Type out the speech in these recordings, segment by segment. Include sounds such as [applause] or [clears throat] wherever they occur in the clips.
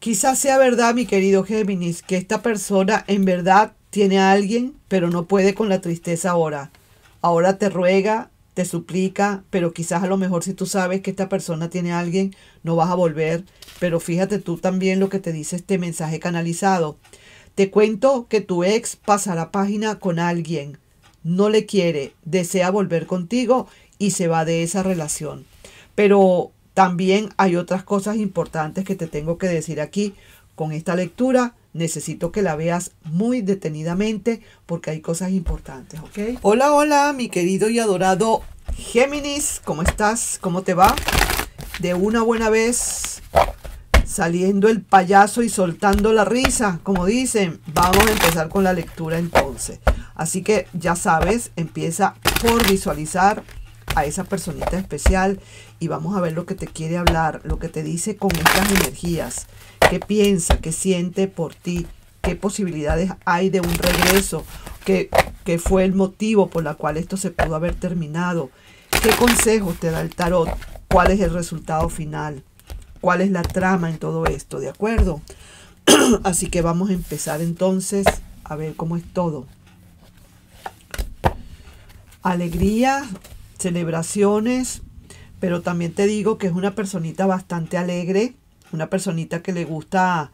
Quizás sea verdad, mi querido Géminis, que esta persona en verdad tiene a alguien, pero no puede con la tristeza ahora. Ahora te ruega, te suplica, pero quizás a lo mejor si tú sabes que esta persona tiene a alguien, no vas a volver. Pero fíjate tú también lo que te dice este mensaje canalizado. Te cuento que tu ex pasará página con alguien. No le quiere, desea volver contigo y se va de esa relación. Pero también hay otras cosas importantes que te tengo que decir aquí. Con esta lectura necesito que la veas muy detenidamente porque hay cosas importantes, ¿ok? Hola, hola, mi querido y adorado Géminis, ¿cómo estás? ¿Cómo te va? De una buena vez, saliendo el payaso y soltando la risa, como dicen, vamos a empezar con la lectura entonces. Así que ya sabes, empieza por visualizar a esa personita especial y vamos a ver lo que te quiere hablar, lo que te dice con estas energías, qué piensa, qué siente por ti, qué posibilidades hay de un regreso, qué, fue el motivo por la cual esto se pudo haber terminado, qué consejos te da el tarot, cuál es el resultado final, cuál es la trama en todo esto, ¿de acuerdo? [clears throat] Así que vamos a empezar entonces a ver cómo es todo. Alegría, celebraciones, pero también te digo que es una personita bastante alegre, una personita que le gusta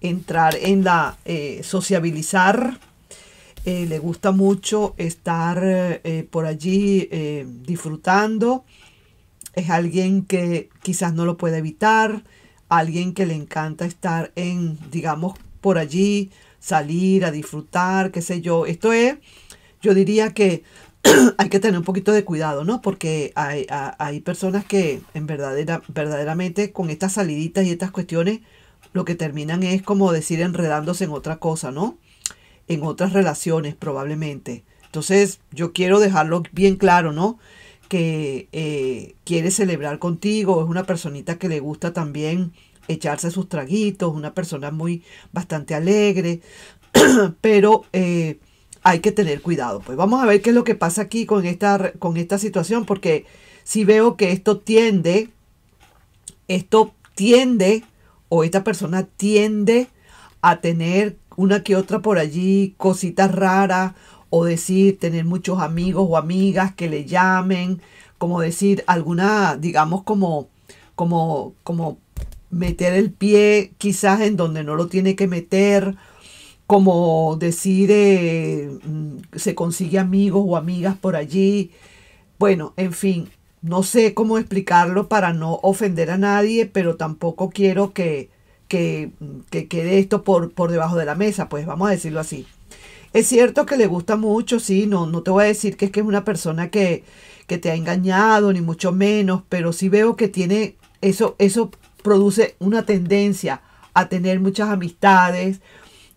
entrar en la eh, sociabilizar, eh, le gusta mucho estar eh, por allí disfrutando, es alguien que quizás no lo puede evitar, alguien que le encanta estar en, digamos, por allí, salir a disfrutar, qué sé yo. Esto es, yo diría que [coughs] hay que tener un poquito de cuidado, ¿no? Porque hay, personas que en verdadera, verdaderamente con estas saliditas y estas cuestiones lo que terminan es como decir enredándose en otra cosa, ¿no? En otras relaciones probablemente. Entonces yo quiero dejarlo bien claro, ¿no? Que eh, quiere celebrar contigo, es una personita que le gusta también echarse sus traguitos, una persona muy bastante alegre, [coughs] pero... Eh, hay que tener cuidado. Pues vamos a ver qué es lo que pasa aquí con esta, con esta situación, porque si veo que esto tiende, esto tiende, o esta persona tiende a tener una que otra por allí, cositas raras, o decir, tener muchos amigos o amigas que le llamen, como decir, alguna, digamos, como, como, como meter el pie quizás en donde no lo tiene que meter, como decide, eh, mm, se consigue amigos o amigas por allí. Bueno, en fin, no sé cómo explicarlo para no ofender a nadie, pero tampoco quiero que, que, mm, que quede esto por, por, debajo de la mesa, pues vamos a decirlo así. Es cierto que le gusta mucho, sí, no, no te voy a decir que es que es una persona que, que te ha engañado, ni mucho menos, pero sí veo que tiene, eso, eso produce una tendencia a tener muchas amistades,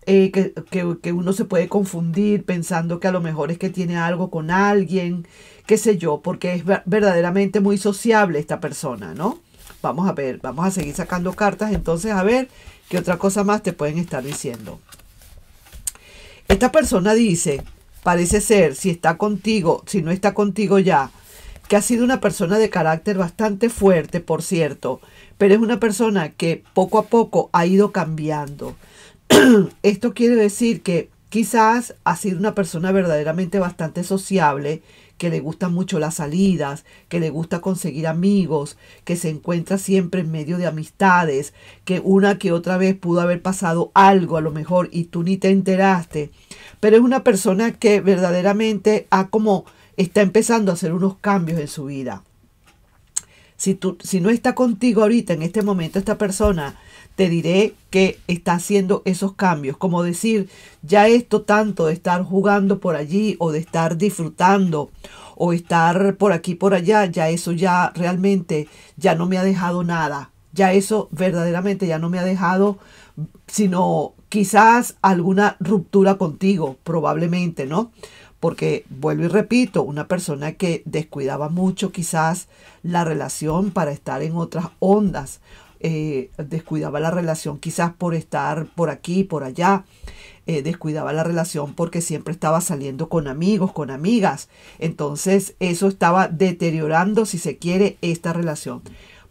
eh, que, que, uno se puede confundir pensando que a lo mejor es que tiene algo con alguien, qué sé yo, porque es verdaderamente muy sociable esta persona, ¿no? Vamos a ver, vamos a seguir sacando cartas, entonces a ver qué otra cosa más te pueden estar diciendo. Esta persona dice, parece ser, si está contigo, si no está contigo ya, que ha sido una persona de carácter bastante fuerte, por cierto, pero es una persona que poco a poco ha ido cambiando. [clears throat] Esto quiere decir que quizás ha sido una persona verdaderamente bastante sociable, que le gustan mucho las salidas, que le gusta conseguir amigos, que se encuentra siempre en medio de amistades, que una que otra vez pudo haber pasado algo a lo mejor y tú ni te enteraste, pero es una persona que verdaderamente ha como está empezando a hacer unos cambios en su vida. Si, tú, si no está contigo ahorita en este momento esta persona, te diré que está haciendo esos cambios, como decir, ya esto tanto de estar jugando por allí o de estar disfrutando o estar por aquí, por allá, ya eso ya realmente ya no me ha dejado nada, ya eso verdaderamente ya no me ha dejado sino quizás alguna ruptura contigo, probablemente, ¿no? Porque vuelvo y repito, una persona que descuidaba mucho quizás la relación para estar en otras ondas, eh, descuidaba la relación quizás por estar por aquí, por allá, eh, descuidaba la relación porque siempre estaba saliendo con amigos, con amigas. Entonces eso estaba deteriorando, si se quiere, esta relación.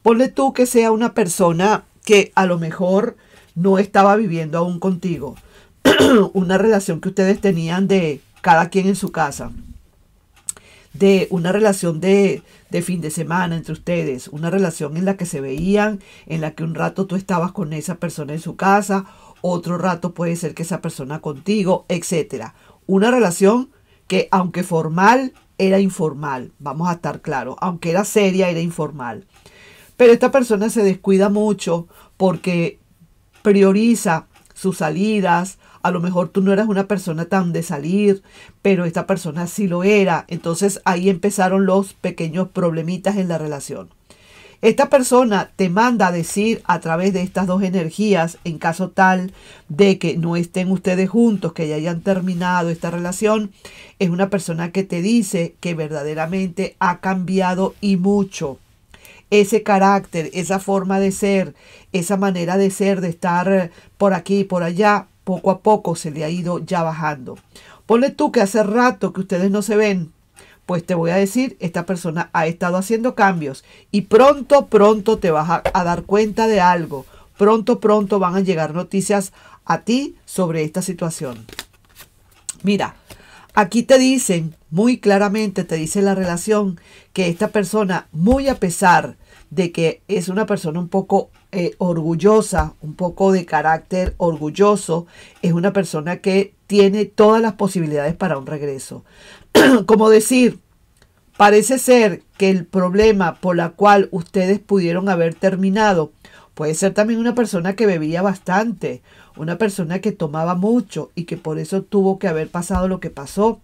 Ponle tú que sea una persona que a lo mejor no estaba viviendo aún contigo. [clears throat] una relación que ustedes tenían de cada quien en su casa. De una relación de de fin de semana entre ustedes, una relación en la que se veían, en la que un rato tú estabas con esa persona en su casa, otro rato puede ser que esa persona contigo, etcétera. Una relación que aunque formal era informal, vamos a estar claros, aunque era seria era informal. Pero esta persona se descuida mucho porque prioriza sus salidas a lo mejor tú no eras una persona tan de salir, pero esta persona sí lo era. Entonces ahí empezaron los pequeños problemitas en la relación. Esta persona te manda a decir a través de estas dos energías, en caso tal de que no estén ustedes juntos, que ya hayan terminado esta relación, es una persona que te dice que verdaderamente ha cambiado y mucho. Ese carácter, esa forma de ser, esa manera de ser, de estar por aquí y por allá, poco a poco se le ha ido ya bajando. Ponle tú que hace rato que ustedes no se ven. Pues te voy a decir, esta persona ha estado haciendo cambios y pronto, pronto te vas a, a dar cuenta de algo. Pronto, pronto van a llegar noticias a ti sobre esta situación. Mira, Aquí te dicen, muy claramente te dice la relación, que esta persona, muy a pesar de que es una persona un poco eh, orgullosa, un poco de carácter orgulloso, es una persona que tiene todas las posibilidades para un regreso. [clears throat] Como decir, parece ser que el problema por la cual ustedes pudieron haber terminado puede ser también una persona que bebía bastante, una persona que tomaba mucho y que por eso tuvo que haber pasado lo que pasó.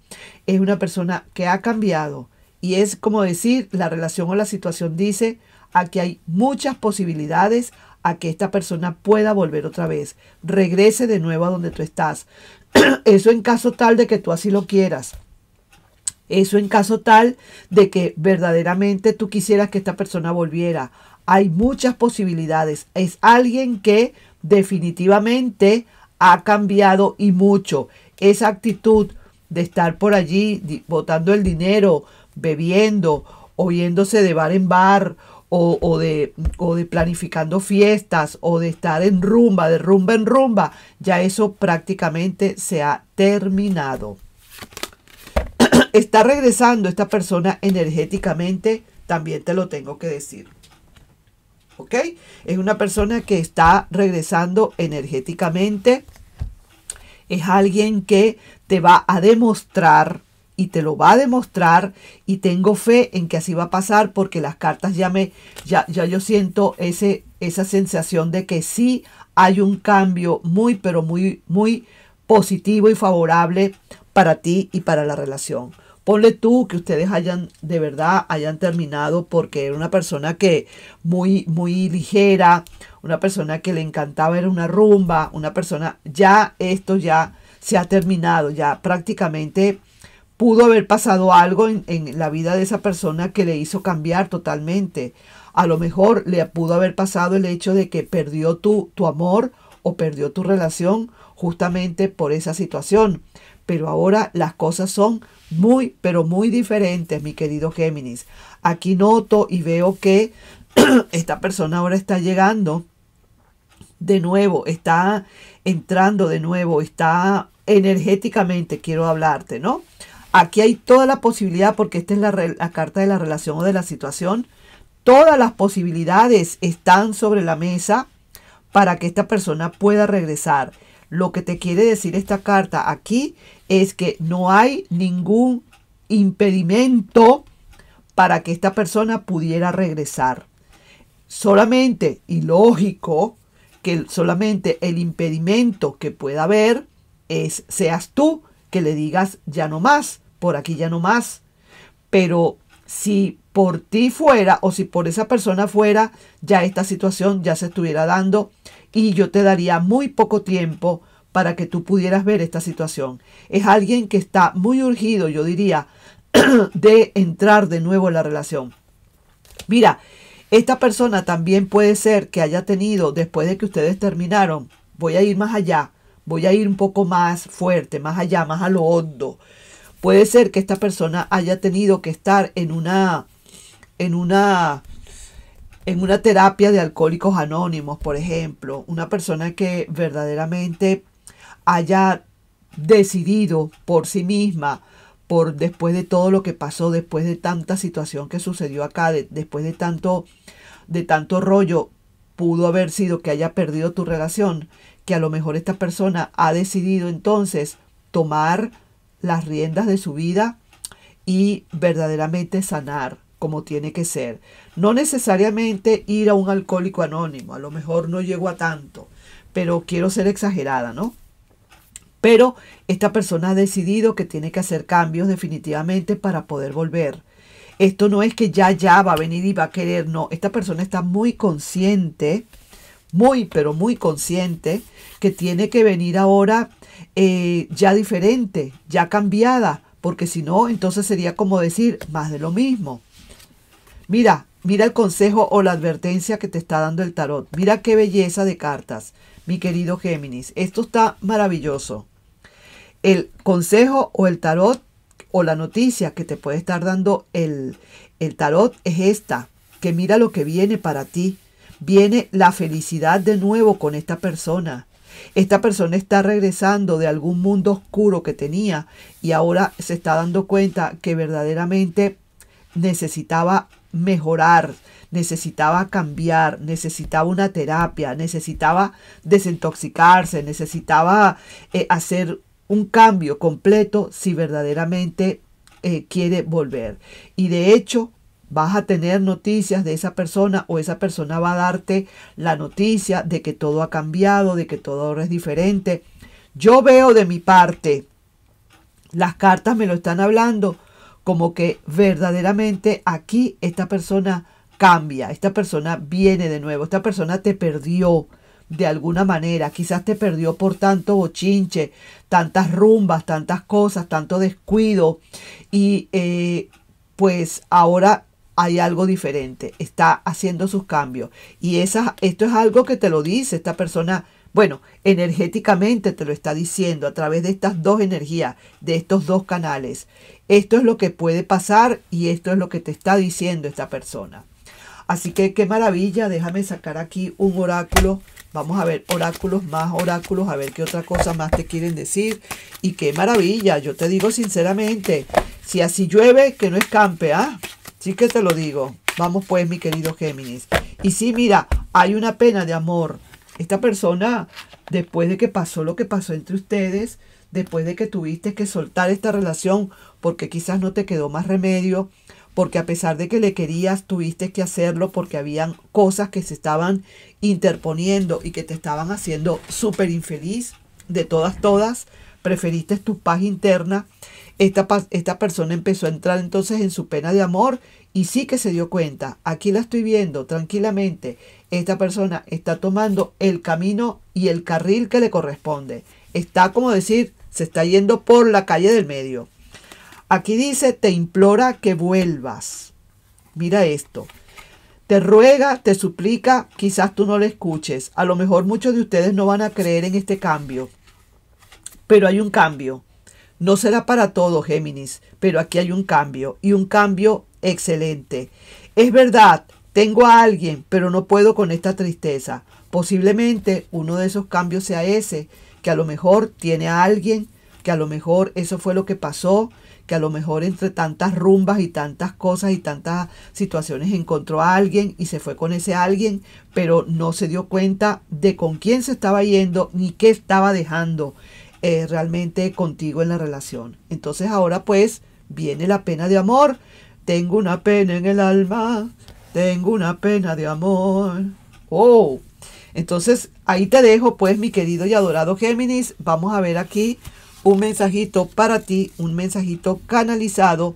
Es una persona que ha cambiado y es como decir, la relación o la situación dice, a que hay muchas posibilidades a que esta persona pueda volver otra vez, regrese de nuevo a donde tú estás. [clears throat] Eso en caso tal de que tú así lo quieras. Eso en caso tal de que verdaderamente tú quisieras que esta persona volviera. Hay muchas posibilidades. Es alguien que definitivamente ha cambiado y mucho. Esa actitud de estar por allí botando el dinero, bebiendo, oyéndose de bar en bar o, de, de planificando fiestas o de estar en rumba, de rumba en rumba, ya eso prácticamente se ha terminado. [clears throat] Está regresando esta persona energéticamente, también te lo tengo que decir. ¿Ok? Es una persona que está regresando energéticamente. Es alguien que te va a demostrar y te lo va a demostrar y tengo fe en que así va a pasar porque las cartas ya me ya, ya yo siento ese esa sensación de que sí hay un cambio muy pero muy muy positivo y favorable para ti y para la relación. Ponle tú que ustedes hayan de verdad hayan terminado porque era una persona que muy muy ligera, una persona que le encantaba era una rumba, una persona ya esto ya se ha terminado, ya prácticamente pudo haber pasado algo en, la vida de esa persona que le hizo cambiar totalmente. A lo mejor le pudo haber pasado el hecho de que perdió tu, tu amor o perdió tu relación justamente por esa situación. Pero ahora las cosas son muy, pero muy diferentes, mi querido Géminis. Aquí noto y veo que [clears throat] esta persona ahora está llegando de nuevo, está entrando de nuevo, está energéticamente, quiero hablarte, ¿no? Aquí hay toda la posibilidad, porque esta es la, carta de la relación o de la situación. Todas las posibilidades están sobre la mesa para que esta persona pueda regresar. Lo que te quiere decir esta carta aquí es que no hay ningún impedimento para que esta persona pudiera regresar. Solamente, y lógico, que solamente el impedimento que pueda haber es seas tú que le digas ya no más, por aquí ya no más. Pero si por ti fuera o si por esa persona fuera, ya esta situación ya se estuviera dando y yo te daría muy poco tiempo para que tú pudieras ver esta situación. Es alguien que está muy urgido, yo diría, [clears throat] de entrar de nuevo en la relación. Mira, esta persona también puede ser que haya tenido, después de que ustedes terminaron, voy a ir más allá, voy a ir un poco más fuerte, más allá, más a lo hondo. Puede ser que esta persona haya tenido que estar en una, en una, en una terapia de alcohólicos anónimos, por ejemplo. Una persona que verdaderamente haya decidido por sí misma, por después de todo lo que pasó, después de tanta situación que sucedió acá, después de tanto, de tanto rollo, pudo haber sido que haya perdido tu relación, que a lo mejor esta persona ha decidido entonces tomar las riendas de su vida y verdaderamente sanar como tiene que ser. No necesariamente ir a un alcohólico anónimo, a lo mejor no llego a tanto, pero quiero ser exagerada, ¿no? Pero esta persona ha decidido que tiene que hacer cambios definitivamente para poder volver. Esto no es que ya, ya va a venir y va a querer, no. Esta persona está muy consciente, muy, pero muy consciente, que tiene que venir ahora eh, ya diferente, ya cambiada, porque si no, entonces sería como decir más de lo mismo. Mira, mira el consejo o la advertencia que te está dando el tarot. Mira qué belleza de cartas, mi querido Géminis. Esto está maravilloso. El consejo o el tarot o la noticia que te puede estar dando el, el tarot es esta, que mira lo que viene para ti. Viene la felicidad de nuevo con esta persona. Esta persona está regresando de algún mundo oscuro que tenía y ahora se está dando cuenta que verdaderamente necesitaba mejorar, necesitaba cambiar, necesitaba una terapia, necesitaba desintoxicarse, necesitaba eh, hacer un cambio completo si verdaderamente eh, quiere volver. Y de hecho, vas a tener noticias de esa persona o esa persona va a darte la noticia de que todo ha cambiado, de que todo ahora es diferente. Yo veo de mi parte, las cartas me lo están hablando, como que verdaderamente aquí esta persona cambia, esta persona viene de nuevo, esta persona te perdió de alguna manera, quizás te perdió por tanto bochinche, tantas rumbas, tantas cosas, tanto descuido y eh, pues ahora hay algo diferente, está haciendo sus cambios. Y esa, esto es algo que te lo dice esta persona, bueno, energéticamente te lo está diciendo a través de estas dos energías, de estos dos canales. Esto es lo que puede pasar y esto es lo que te está diciendo esta persona. Así que qué maravilla, déjame sacar aquí un oráculo. Vamos a ver oráculos, más oráculos, a ver qué otra cosa más te quieren decir. Y qué maravilla, yo te digo sinceramente, si así llueve, que no escampe, ¿ah? Sí que te lo digo. Vamos pues, mi querido Géminis. Y sí, mira, hay una pena de amor. Esta persona, después de que pasó lo que pasó entre ustedes, después de que tuviste que soltar esta relación porque quizás no te quedó más remedio, porque a pesar de que le querías, tuviste que hacerlo porque habían cosas que se estaban interponiendo y que te estaban haciendo súper infeliz de todas, todas, preferiste tu paz interna esta, persona empezó a entrar entonces en su pena de amor y sí que se dio cuenta, aquí la estoy viendo tranquilamente, esta persona está tomando el camino y el carril que le corresponde. Está como decir, se está yendo por la calle del medio. Aquí dice, te implora que vuelvas. Mira esto. Te ruega, te suplica, quizás tú no le escuches. A lo mejor muchos de ustedes no van a creer en este cambio. Pero hay un cambio. No será para todo, Géminis, pero aquí hay un cambio y un cambio excelente. Es verdad, tengo a alguien, pero no puedo con esta tristeza. Posiblemente uno de esos cambios sea ese, que a lo mejor tiene a alguien, que a lo mejor eso fue lo que pasó, que a lo mejor entre tantas rumbas y tantas cosas y tantas situaciones encontró a alguien y se fue con ese alguien, pero no se dio cuenta de con quién se estaba yendo ni qué estaba dejando. Eh, realmente contigo en la relación. Entonces ahora pues viene la pena de amor. Tengo una pena en el alma, tengo una pena de amor. Oh, entonces ahí te dejo pues mi querido y adorado Géminis. Vamos a ver aquí un mensajito para ti, un mensajito canalizado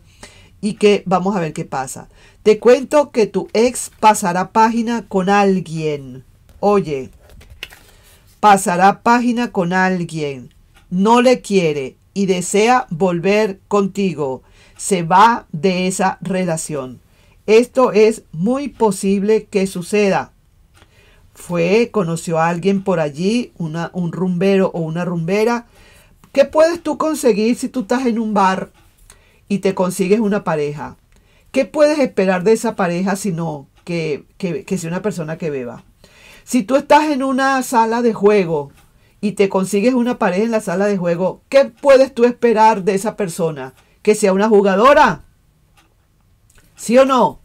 y que vamos a ver qué pasa. Te cuento que tu ex pasará página con alguien. Oye, pasará página con alguien no le quiere y desea volver contigo, se va de esa relación. Esto es muy posible que suceda. Fue, conoció a alguien por allí, una, un rumbero o una rumbera. ¿Qué puedes tú conseguir si tú estás en un bar y te consigues una pareja? ¿Qué puedes esperar de esa pareja si no que, que, que sea una persona que beba? Si tú estás en una sala de juego y te consigues una pareja en la sala de juego, ¿qué puedes tú esperar de esa persona? ¿Que sea una jugadora? ¿Sí o no?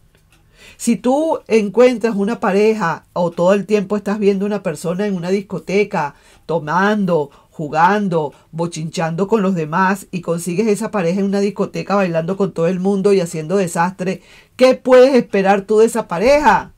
Si tú encuentras una pareja o todo el tiempo estás viendo una persona en una discoteca, tomando, jugando, bochinchando con los demás y consigues esa pareja en una discoteca bailando con todo el mundo y haciendo desastre, ¿qué puedes esperar tú de esa pareja?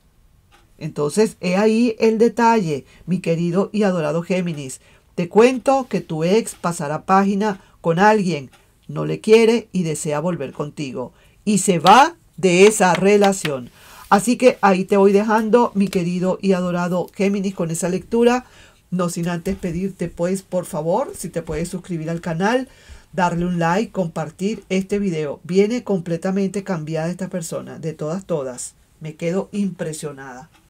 Entonces, he ahí el detalle, mi querido y adorado Géminis. Te cuento que tu ex pasará página con alguien, no le quiere y desea volver contigo. Y se va de esa relación. Así que ahí te voy dejando, mi querido y adorado Géminis, con esa lectura. No sin antes pedirte, pues, por favor, si te puedes suscribir al canal, darle un like, compartir este video. Viene completamente cambiada esta persona, de todas, todas. Me quedo impresionada.